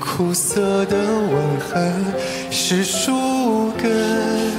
苦涩的吻痕是树根。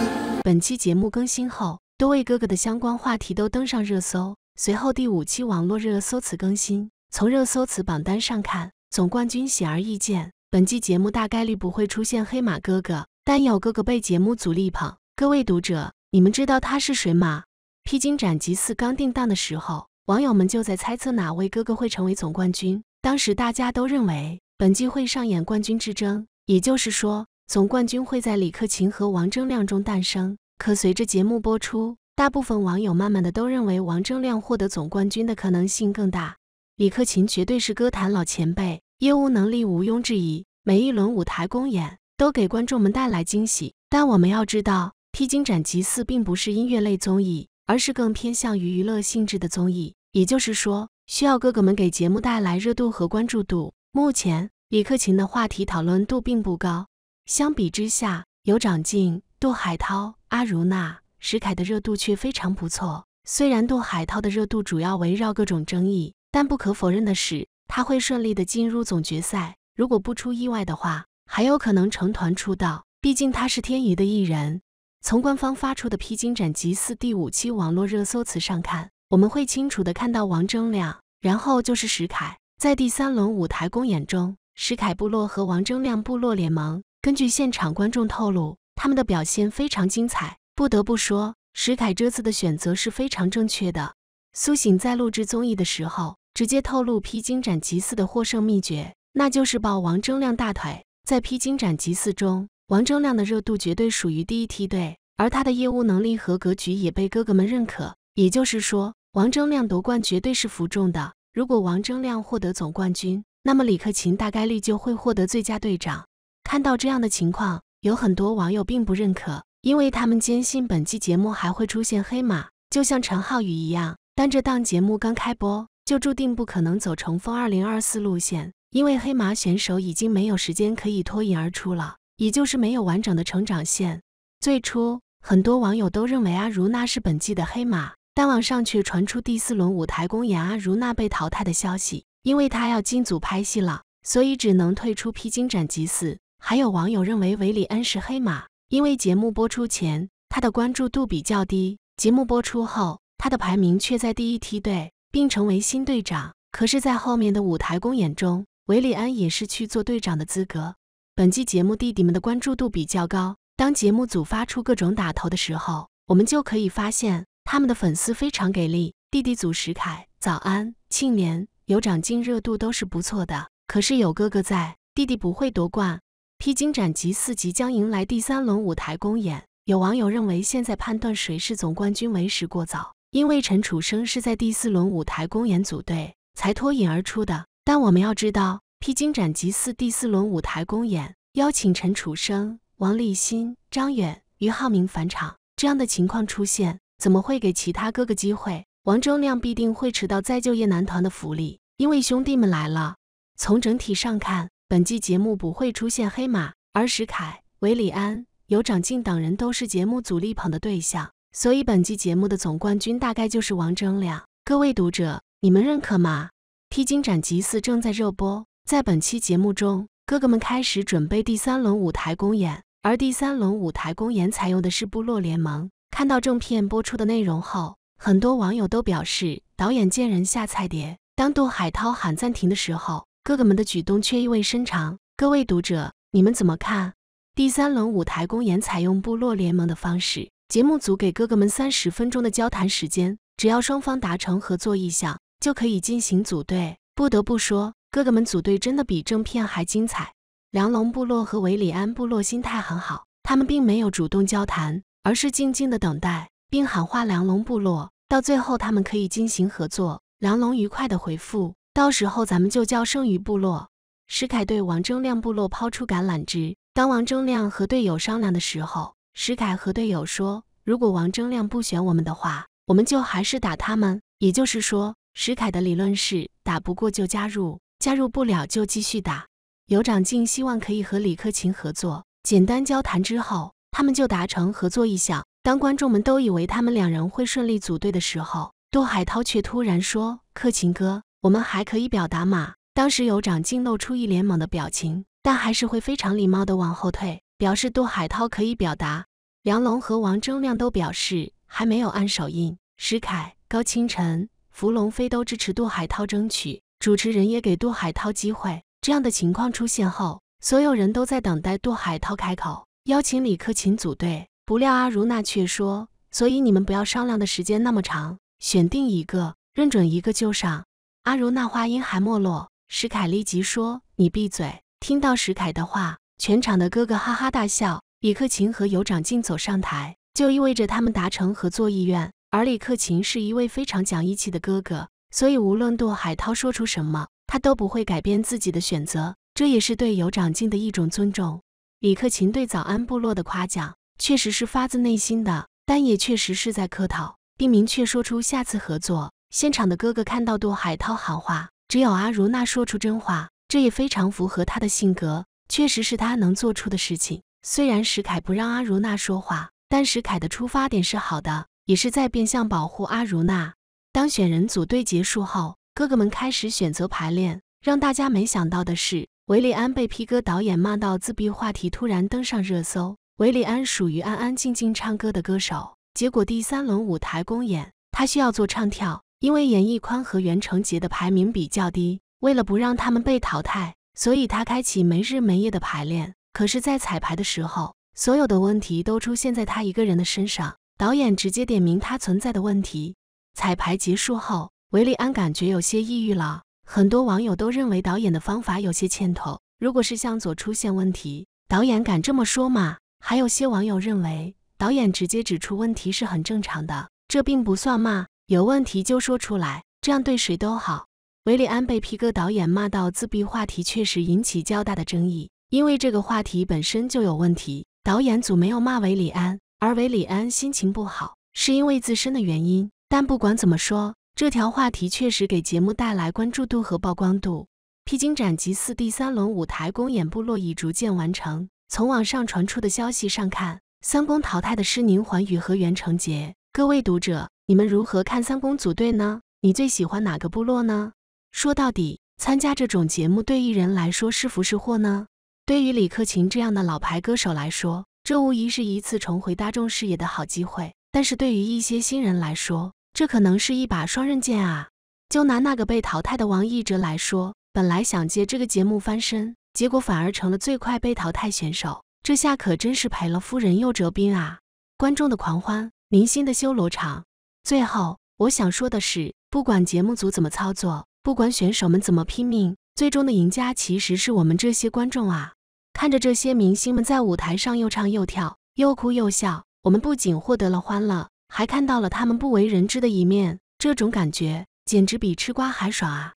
本期节目更新后，多位哥哥的相关话题都登上热搜。随后第五期网络热搜词更新，从热搜词榜单上看，总冠军显而易见。本季节目大概率不会出现黑马哥哥，但有哥哥被节目组力捧。各位读者，你们知道他是谁吗？披荆斩棘四刚定档的时候，网友们就在猜测哪位哥哥会成为总冠军。当时大家都认为。本季会上演冠军之争，也就是说，总冠军会在李克勤和王铮亮中诞生。可随着节目播出，大部分网友慢慢的都认为王铮亮获得总冠军的可能性更大。李克勤绝对是歌坛老前辈，业务能力毋庸置疑，每一轮舞台公演都给观众们带来惊喜。但我们要知道，《披荆斩棘四》并不是音乐类综艺，而是更偏向于娱乐性质的综艺，也就是说，需要哥哥们给节目带来热度和关注度。目前李克勤的话题讨论度并不高，相比之下，有长进、杜海涛、阿如那、石凯的热度却非常不错。虽然杜海涛的热度主要围绕各种争议，但不可否认的是，他会顺利的进入总决赛。如果不出意外的话，还有可能成团出道。毕竟他是天娱的艺人。从官方发出的《披荆斩棘》四第五期网络热搜词上看，我们会清楚的看到王铮亮，然后就是石凯。在第三轮舞台公演中，石凯部落和王铮亮部落联盟。根据现场观众透露，他们的表现非常精彩。不得不说，石凯这次的选择是非常正确的。苏醒在录制综艺的时候，直接透露披荆斩棘四的获胜秘诀，那就是抱王铮亮大腿。在披荆斩棘四中，王铮亮的热度绝对属于第一梯队，而他的业务能力和格局也被哥哥们认可。也就是说，王铮亮夺冠绝对是服众的。如果王铮亮获得总冠军，那么李克勤大概率就会获得最佳队长。看到这样的情况，有很多网友并不认可，因为他们坚信本季节目还会出现黑马，就像陈浩宇一样。但这档节目刚开播，就注定不可能走《乘风二零二四》路线，因为黑马选手已经没有时间可以脱颖而出了，也就是没有完整的成长线。最初，很多网友都认为阿如那是本季的黑马。但网上却传出第四轮舞台公演阿如娜被淘汰的消息，因为她要进组拍戏了，所以只能退出披荆斩棘四。还有网友认为韦礼安是黑马，因为节目播出前他的关注度比较低，节目播出后他的排名却在第一梯队，并成为新队长。可是，在后面的舞台公演中，韦礼安也是失去队长的资格。本季节目弟弟们的关注度比较高，当节目组发出各种打头的时候，我们就可以发现。他们的粉丝非常给力，弟弟组石凯、早安、庆年有长进，热度都是不错的。可是有哥哥在，弟弟不会夺冠。《披荆斩棘四》即将迎来第三轮舞台公演，有网友认为现在判断谁是总冠军为时过早，因为陈楚生是在第四轮舞台公演组队才脱颖而出的。但我们要知道，《披荆斩棘四》第四轮舞台公演邀请陈楚生、王栎鑫、张远、于浩明返场，这样的情况出现。怎么会给其他哥哥机会？王铮亮必定会迟到再就业男团的福利，因为兄弟们来了。从整体上看，本季节目不会出现黑马，而石凯、韦礼安尤长靖等人都是节目组力捧的对象，所以本季节目的总冠军大概就是王铮亮。各位读者，你们认可吗？《披荆斩棘四》正在热播，在本期节目中，哥哥们开始准备第三轮舞台公演，而第三轮舞台公演采用的是部落联盟。看到正片播出的内容后，很多网友都表示导演见人下菜碟。当杜海涛喊暂停的时候，哥哥们的举动却意味深长。各位读者，你们怎么看？第三轮舞台公演采用部落联盟的方式，节目组给哥哥们三十分钟的交谈时间，只要双方达成合作意向，就可以进行组队。不得不说，哥哥们组队真的比正片还精彩。梁龙部落和韦里安部落心态很好，他们并没有主动交谈。而是静静的等待，并喊话梁龙部落，到最后他们可以进行合作。梁龙愉快的回复：“到时候咱们就叫剩余部落。”石凯对王铮亮部落抛出橄榄枝。当王铮亮和队友商量的时候，石凯和队友说：“如果王铮亮不选我们的话，我们就还是打他们。”也就是说，石凯的理论是：打不过就加入，加入不了就继续打。尤长靖希望可以和李克勤合作。简单交谈之后。他们就达成合作意向。当观众们都以为他们两人会顺利组队的时候，杜海涛却突然说：“克勤哥，我们还可以表达吗？”当时有长靖露出一脸懵的表情，但还是会非常礼貌地往后退，表示杜海涛可以表达。梁龙和王铮亮都表示还没有按手印。石凯、高清晨、符龙飞都支持杜海涛争取。主持人也给杜海涛机会。这样的情况出现后，所有人都在等待杜海涛开口。邀请李克勤组队，不料阿如那却说：“所以你们不要商量的时间那么长，选定一个，认准一个就上。”阿如那话音还没落，石凯立即说：“你闭嘴！”听到石凯的话，全场的哥哥哈哈大笑。李克勤和尤长靖走上台，就意味着他们达成合作意愿。而李克勤是一位非常讲义气的哥哥，所以无论杜海涛说出什么，他都不会改变自己的选择，这也是对尤长靖的一种尊重。李克勤对早安部落的夸奖确实是发自内心的，但也确实是在客套，并明确说出下次合作。现场的哥哥看到杜海涛喊话，只有阿如娜说出真话，这也非常符合他的性格，确实是他能做出的事情。虽然石凯不让阿如娜说话，但石凯的出发点是好的，也是在变相保护阿如娜。当选人组队结束后，哥哥们开始选择排练。让大家没想到的是。韦礼安被 P 哥导演骂到自闭，话题突然登上热搜。韦礼安属于安安静静唱歌的歌手，结果第三轮舞台公演，他需要做唱跳，因为严屹宽和袁成杰的排名比较低，为了不让他们被淘汰，所以他开启没日没夜的排练。可是，在彩排的时候，所有的问题都出现在他一个人的身上，导演直接点名他存在的问题。彩排结束后，韦礼安感觉有些抑郁了。很多网友都认为导演的方法有些欠妥，如果是向左出现问题，导演敢这么说吗？还有些网友认为，导演直接指出问题是很正常的，这并不算骂，有问题就说出来，这样对谁都好。维里安被皮哥导演骂到自闭话题确实引起较大的争议，因为这个话题本身就有问题。导演组没有骂维里安，而维里安心情不好是因为自身的原因，但不管怎么说。这条话题确实给节目带来关注度和曝光度。披荆斩棘四第三轮舞台公演部落已逐渐完成。从网上传出的消息上看，三公淘汰的是宁环与和袁成杰。各位读者，你们如何看三公组队呢？你最喜欢哪个部落呢？说到底，参加这种节目对艺人来说是福是祸呢？对于李克勤这样的老牌歌手来说，这无疑是一次重回大众视野的好机会。但是对于一些新人来说，这可能是一把双刃剑啊！就拿那个被淘汰的王一哲来说，本来想借这个节目翻身，结果反而成了最快被淘汰选手。这下可真是赔了夫人又折兵啊！观众的狂欢，明星的修罗场。最后，我想说的是，不管节目组怎么操作，不管选手们怎么拼命，最终的赢家其实是我们这些观众啊！看着这些明星们在舞台上又唱又跳，又哭又笑，我们不仅获得了欢乐。还看到了他们不为人知的一面，这种感觉简直比吃瓜还爽啊！